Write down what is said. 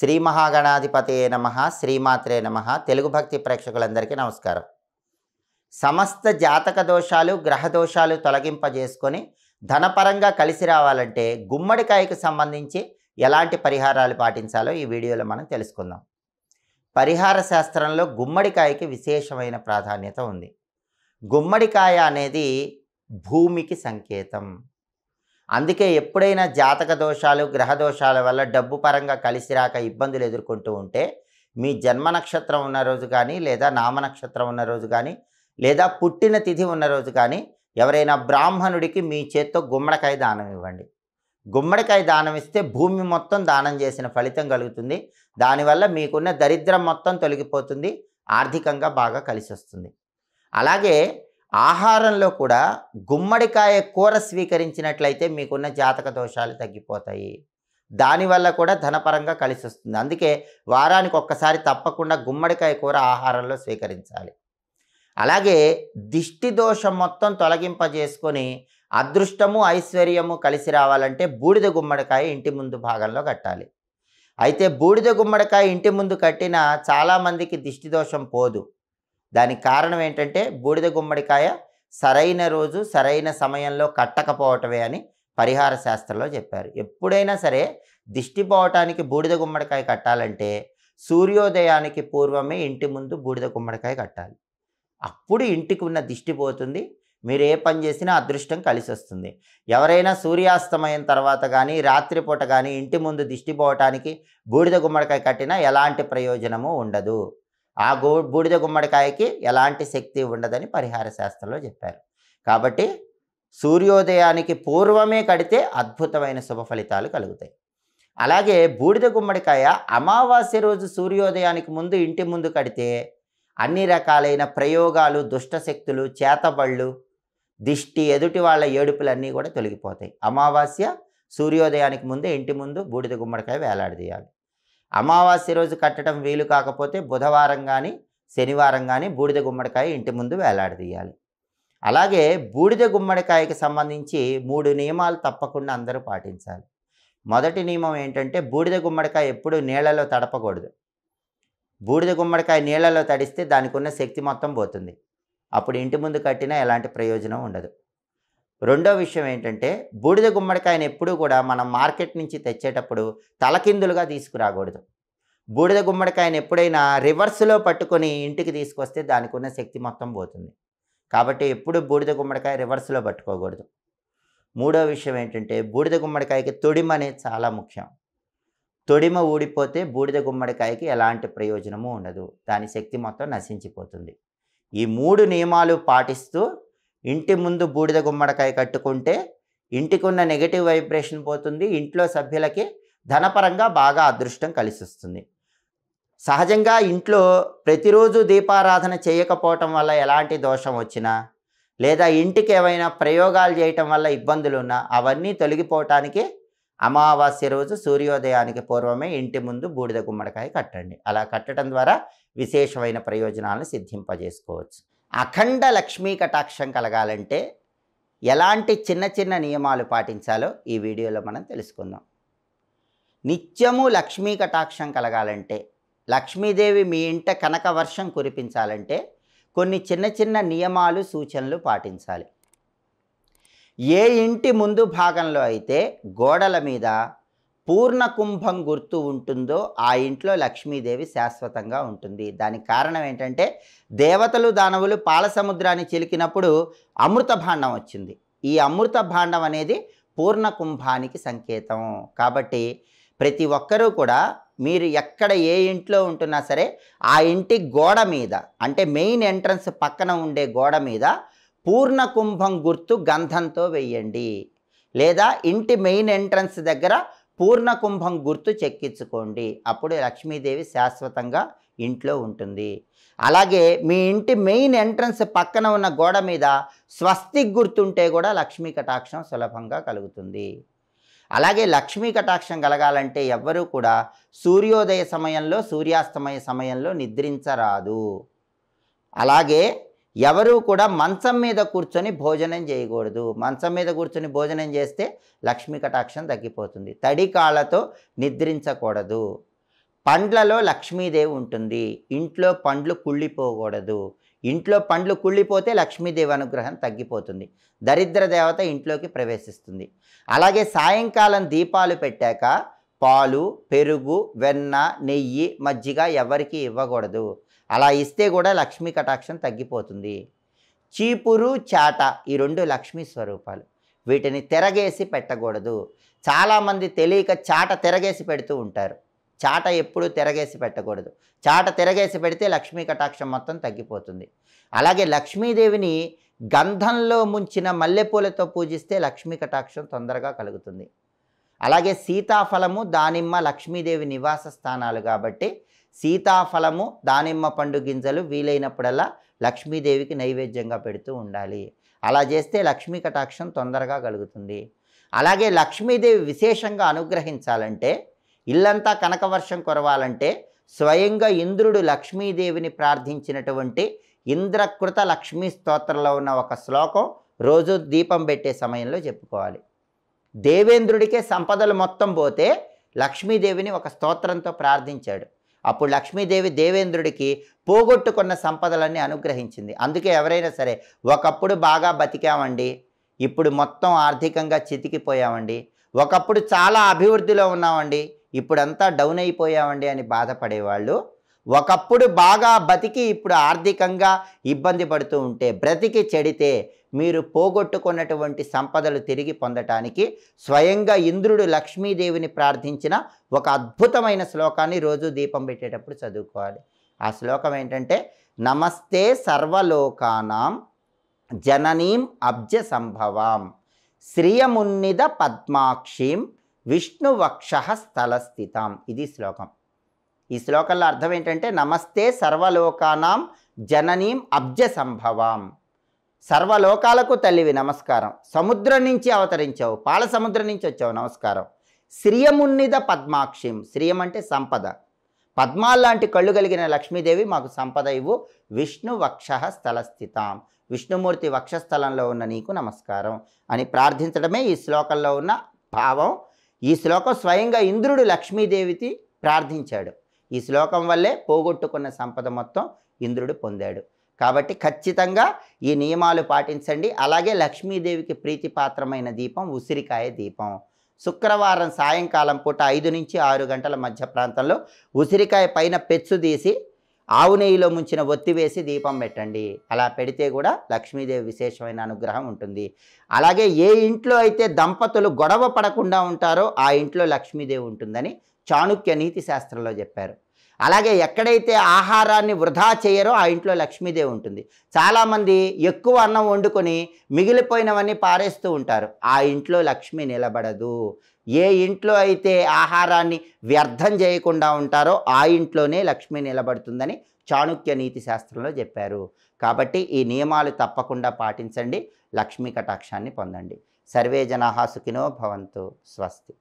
శ్రీ మహాగణాధిపతే నమ శ్రీమాత్రే నమ తెలుగు భక్తి ప్రేక్షకులందరికీ నమస్కారం సమస్త జాతక దోషాలు గ్రహ దోషాలు తొలగింపజేసుకొని ధనపరంగా కలిసి రావాలంటే గుమ్మడికాయకు సంబంధించి ఎలాంటి పరిహారాలు పాటించాలో ఈ వీడియోలో మనం తెలుసుకుందాం పరిహార శాస్త్రంలో గుమ్మడికాయకి విశేషమైన ప్రాధాన్యత ఉంది గుమ్మడికాయ అనేది భూమికి సంకేతం అందుకే ఎప్పుడైనా జాతక దోషాలు గ్రహ దోషాల వల్ల డబ్బు పరంగా కలిసి రాక ఇబ్బందులు ఎదుర్కొంటూ ఉంటే మీ జన్మ నక్షత్రం ఉన్న రోజు కానీ లేదా నామ నక్షత్రం ఉన్న రోజు కానీ లేదా పుట్టిన తిథి ఉన్న రోజు కానీ ఎవరైనా బ్రాహ్మణుడికి మీ చేత్తో గుమ్మడికాయ దానం ఇవ్వండి గుమ్మడికాయ దానం ఇస్తే భూమి మొత్తం దానం చేసిన ఫలితం కలుగుతుంది దానివల్ల మీకున్న దరిద్రం మొత్తం తొలగిపోతుంది ఆర్థికంగా బాగా కలిసి వస్తుంది అలాగే ఆహారంలో కూడా గుమ్మడికాయ కూర స్వీకరించినట్లయితే మీకున్న జాతక దోషాలు తగ్గిపోతాయి దానివల్ల కూడా ధనపరంగా కలిసి వస్తుంది అందుకే వారానికి ఒక్కసారి తప్పకుండా గుమ్మడికాయ కూర ఆహారంలో స్వీకరించాలి అలాగే దిష్టి దోషం మొత్తం తొలగింపజేసుకొని అదృష్టము ఐశ్వర్యము కలిసి రావాలంటే బూడిద గుమ్మడికాయ ఇంటి ముందు భాగంలో కట్టాలి అయితే బూడిద గుమ్మడికాయ ఇంటి ముందు కట్టిన చాలామందికి దిష్టి దోషం పోదు దానికి కారణం ఏంటంటే బూడిద గుమ్మడికాయ సరైన రోజు సరైన సమయంలో కట్టకపోవటమే అని పరిహార శాస్త్రంలో చెప్పారు ఎప్పుడైనా సరే దిష్టి పోవటానికి బూడిద గుమ్మడికాయ కట్టాలంటే సూర్యోదయానికి పూర్వమే ఇంటి ముందు బూడిద గుమ్మడికాయ కట్టాలి అప్పుడు ఇంటికి ఉన్న దిష్టి పోతుంది మీరు ఏ పని చేసినా అదృష్టం కలిసి వస్తుంది ఎవరైనా సూర్యాస్తమయం తర్వాత కానీ రాత్రిపూట కానీ ఇంటి ముందు దిష్టి పోవటానికి బూడిద గుమ్మడికాయ కట్టినా ఎలాంటి ప్రయోజనము ఉండదు ఆ గూ బూడిద గుమ్మడికాయకి ఎలాంటి శక్తి ఉండదని పరిహార శాస్త్రంలో చెప్పారు కాబట్టి సూర్యోదయానికి పూర్వమే కడితే అద్భుతమైన శుభ ఫలితాలు కలుగుతాయి అలాగే బూడిద గుమ్మడికాయ అమావాస్య రోజు సూర్యోదయానికి ముందు ఇంటి ముందు కడితే అన్ని రకాలైన ప్రయోగాలు దుష్టశక్తులు చేతబళ్ళు దిష్టి ఎదుటి వాళ్ళ ఏడుపులన్నీ కూడా తొలగిపోతాయి అమావాస్య సూర్యోదయానికి ముందే ఇంటి ముందు బూడిద గుమ్మడికాయ వేలాడదీయాలి అమావాస్య రోజు కట్టడం వీలు కాకపోతే బుధవారం కానీ శనివారం కానీ బూడిద గుమ్మడికాయ ఇంటి ముందు వేలాడదీయాలి అలాగే బూడిద గుమ్మడికాయకి సంబంధించి మూడు నియమాలు తప్పకుండా అందరూ పాటించాలి మొదటి నియమం ఏంటంటే బూడిద గుమ్మడికాయ ఎప్పుడు నీళ్లలో తడపకూడదు బూడిద గుమ్మడికాయ నీళ్లలో తడిస్తే దానికి ఉన్న శక్తి మొత్తం పోతుంది అప్పుడు ఇంటి ముందు కట్టినా ఎలాంటి ప్రయోజనం ఉండదు రెండో విషయం ఏంటంటే బూడిద గుమ్మడికాయను ఎప్పుడూ కూడా మనం మార్కెట్ నుంచి తెచ్చేటప్పుడు తలకిందులుగా తీసుకురాకూడదు బూడిద గుమ్మడికాయను ఎప్పుడైనా రివర్స్లో పట్టుకొని ఇంటికి తీసుకొస్తే దానికి ఉన్న శక్తి మొత్తం పోతుంది కాబట్టి ఎప్పుడు బూడిద గుమ్మడికాయ రివర్స్లో పట్టుకోకూడదు మూడో విషయం ఏంటంటే బూడిద గుమ్మడికాయకి తొడిమ అనేది చాలా ముఖ్యం తొడిమ ఊడిపోతే బూడిద గుమ్మడికాయకి ఎలాంటి ప్రయోజనము ఉండదు దాని శక్తి మొత్తం నశించిపోతుంది ఈ మూడు నియమాలు పాటిస్తూ ఇంటి ముందు బూడిద గుమ్మడికాయ కట్టుకుంటే ఇంటికున్న నెగిటివ్ వైబ్రేషన్ పోతుంది ఇంట్లో సభ్యులకి ధనపరంగా బాగా అదృష్టం కలిసి వస్తుంది సహజంగా ఇంట్లో ప్రతిరోజు దీపారాధన చేయకపోవటం వల్ల ఎలాంటి దోషం వచ్చినా లేదా ఇంటికి ఏమైనా ప్రయోగాలు చేయటం వల్ల ఇబ్బందులున్నా అవన్నీ తొలగిపోవటానికి అమావాస్య రోజు సూర్యోదయానికి పూర్వమే ఇంటి ముందు బూడిద గుమ్మడికాయ కట్టండి అలా కట్టడం ద్వారా విశేషమైన ప్రయోజనాలను సిద్ధింపజేసుకోవచ్చు అఖండ లక్ష్మీ కటాక్షం కలగాలంటే ఎలాంటి చిన్న చిన్న నియమాలు పాటించాలో ఈ వీడియోలో మనం తెలుసుకుందాం నిత్యము లక్ష్మీ కటాక్షం కలగాలంటే లక్ష్మీదేవి మీ ఇంట కనక వర్షం కురిపించాలంటే కొన్ని చిన్న చిన్న నియమాలు సూచనలు పాటించాలి ఏ ఇంటి ముందు భాగంలో అయితే గోడల మీద పూర్ణ కుంభం గుర్తు ఉంటుందో ఆ ఇంట్లో లక్ష్మీదేవి శాశ్వతంగా ఉంటుంది దానికి కారణం ఏంటంటే దేవతలు దానవులు పాల సముద్రాన్ని చిలికినప్పుడు అమృత భాండం వచ్చింది ఈ అమృత భాండం అనేది పూర్ణ కుంభానికి సంకేతం కాబట్టి ప్రతి ఒక్కరూ కూడా మీరు ఎక్కడ ఏ ఇంట్లో ఉంటున్నా సరే ఆ ఇంటి గోడ మీద అంటే మెయిన్ ఎంట్రన్స్ పక్కన ఉండే గోడ మీద పూర్ణ కుంభం గుర్తు గంధంతో వేయండి లేదా ఇంటి మెయిన్ ఎంట్రన్స్ దగ్గర పూర్ణ కుంభం గుర్తు చెక్కించుకోండి అప్పుడు లక్ష్మీదేవి శాశ్వతంగా ఇంట్లో ఉంటుంది అలాగే మీ ఇంటి మెయిన్ ఎంట్రన్స్ పక్కన ఉన్న గోడ మీద స్వస్తి గుర్తుంటే కూడా లక్ష్మీ కటాక్షం సులభంగా కలుగుతుంది అలాగే లక్ష్మీ కటాక్షం కలగాలంటే ఎవ్వరూ కూడా సూర్యోదయ సమయంలో సూర్యాస్తమయ సమయంలో నిద్రించరాదు అలాగే ఎవరూ కూడా మంచం మీద కూర్చొని భోజనం చేయకూడదు మంచం మీద కూర్చొని భోజనం చేస్తే లక్ష్మీ కటాక్షం తగ్గిపోతుంది తడి కాళ్ళతో నిద్రించకూడదు పండ్లలో లక్ష్మీదేవి ఉంటుంది ఇంట్లో పండ్లు కుళ్ళిపోకూడదు ఇంట్లో పండ్లు కుళ్ళిపోతే లక్ష్మీదేవి అనుగ్రహం తగ్గిపోతుంది దరిద్ర దేవత ఇంట్లోకి ప్రవేశిస్తుంది అలాగే సాయంకాలం దీపాలు పెట్టాక పాలు పెరుగు వెన్న నెయ్యి మజ్జిగ ఎవరికి ఇవ్వకూడదు అలా ఇస్తే కూడా లక్ష్మీ కటాక్షం తగ్గిపోతుంది చీపురు చాట ఈ రెండు లక్ష్మీ స్వరూపాలు వీటిని తిరగేసి పెట్టకూడదు చాలామంది తెలియక చాట తిరగేసి పెడుతూ ఉంటారు చాట ఎప్పుడూ తిరగేసి పెట్టకూడదు చాట తిరగేసి పెడితే లక్ష్మీ కటాక్షం మొత్తం తగ్గిపోతుంది అలాగే లక్ష్మీదేవిని గంధంలో ముంచిన మల్లెపూలతో పూజిస్తే లక్ష్మీ కటాక్షం తొందరగా కలుగుతుంది అలాగే సీతాఫలము దానిమ్మ లక్ష్మీదేవి నివాస స్థానాలు కాబట్టి సీతాఫలము దానిమ్మ పండు గింజలు వీలైనప్పుడల్లా లక్ష్మీదేవికి నైవేద్యంగా పెడుతూ ఉండాలి అలా చేస్తే లక్ష్మీ కటాక్షం తొందరగా కలుగుతుంది అలాగే లక్ష్మీదేవి విశేషంగా అనుగ్రహించాలంటే ఇల్లంతా కనకవర్షం కురవాలంటే స్వయంగా ఇంద్రుడు లక్ష్మీదేవిని ప్రార్థించినటువంటి ఇంద్రకృత లక్ష్మీ స్తోత్రంలో ఉన్న ఒక శ్లోకం రోజు దీపం పెట్టే సమయంలో చెప్పుకోవాలి దేవేంద్రుడికే సంపదలు మొత్తం పోతే లక్ష్మీదేవిని ఒక స్తోత్రంతో ప్రార్థించాడు అప్పుడు లక్ష్మీదేవి దేవేంద్రుడికి పోగొట్టుకున్న సంపదలన్నీ అనుగ్రహించింది అందుకే ఎవరైనా సరే ఒకప్పుడు బాగా బతికామండి ఇప్పుడు మొత్తం ఆర్థికంగా చితికిపోయామండి ఒకప్పుడు చాలా అభివృద్ధిలో ఉన్నామండి ఇప్పుడంతా డౌన్ అయిపోయామండి అని బాధపడేవాళ్ళు ఒకప్పుడు బాగా బతికి ఇప్పుడు ఆర్థికంగా ఇబ్బంది పడుతూ ఉంటే బ్రతికి చెడితే మీరు పోగొట్టుకున్నటువంటి సంపదలు తిరిగి పొందటానికి స్వయంగా ఇంద్రుడు లక్ష్మీదేవిని ప్రార్థించిన ఒక అద్భుతమైన శ్లోకాన్ని రోజు దీపం పెట్టేటప్పుడు చదువుకోవాలి ఆ శ్లోకం ఏంటంటే నమస్తే సర్వలోకానాం జననీం అబ్జ సంభవాం శ్రియమున్నిద పద్మాక్షీం విష్ణువక్ష స్థలస్థితాం ఇది శ్లోకం ఈ శ్లోకంలో అర్థం ఏంటంటే నమస్తే సర్వలోకానాం జననీం అబ్జ సంభవాం సర్వలోకాలకు తల్లివి నమస్కారం సముద్రం నుంచి అవతరించావు పాల సముద్రం నుంచి వచ్చావు నమస్కారం శ్రియమున్నిద పద్మాక్షిం శ్రియం అంటే సంపద పద్మాల్లాంటి కళ్ళు కలిగిన లక్ష్మీదేవి మాకు సంపద ఇవ్వు విష్ణు వక్ష స్థలస్థితాం విష్ణుమూర్తి వక్షస్థలంలో ఉన్న నీకు నమస్కారం అని ప్రార్థించడమే ఈ శ్లోకంలో ఉన్న భావం ఈ శ్లోకం స్వయంగా ఇంద్రుడు లక్ష్మీదేవికి ప్రార్థించాడు ఈ శ్లోకం వల్లే పోగొట్టుకున్న సంపద మొత్తం ఇంద్రుడు పొందాడు కాబట్టి ఖచ్చితంగా ఈ నియమాలు పాటించండి అలాగే లక్ష్మీదేవికి ప్రీతిపాత్రమైన దీపం ఉసిరికాయ దీపం శుక్రవారం సాయంకాలం పూట ఐదు నుంచి ఆరు గంటల మధ్య ప్రాంతంలో ఉసిరికాయ పైన పెచ్చు తీసి ఆవు నెయ్యిలో ముంచిన ఒత్తి వేసి దీపం పెట్టండి అలా పెడితే కూడా లక్ష్మీదేవి విశేషమైన అనుగ్రహం ఉంటుంది అలాగే ఏ ఇంట్లో అయితే దంపతులు గొడవ పడకుండా ఉంటారో ఆ ఇంట్లో లక్ష్మీదేవి ఉంటుందని చాణుక్య నీతి శాస్త్రంలో చెప్పారు అలాగే ఎక్కడైతే ఆహారాన్ని వృధా చేయరో ఆ ఇంట్లో లక్ష్మీదేవి ఉంటుంది చాలామంది ఎక్కువ అన్నం వండుకొని మిగిలిపోయినవన్నీ పారేస్తూ ఉంటారు ఆ ఇంట్లో లక్ష్మి నిలబడదు ఏ ఇంట్లో అయితే ఆహారాన్ని వ్యర్థం చేయకుండా ఉంటారో ఆ ఇంట్లోనే లక్ష్మి నిలబడుతుందని చాణుక్య నీతి శాస్త్రంలో చెప్పారు కాబట్టి ఈ నియమాలు తప్పకుండా పాటించండి లక్ష్మీ కటాక్షాన్ని పొందండి సర్వే జనాహా సుఖినో భవంతు స్వస్తి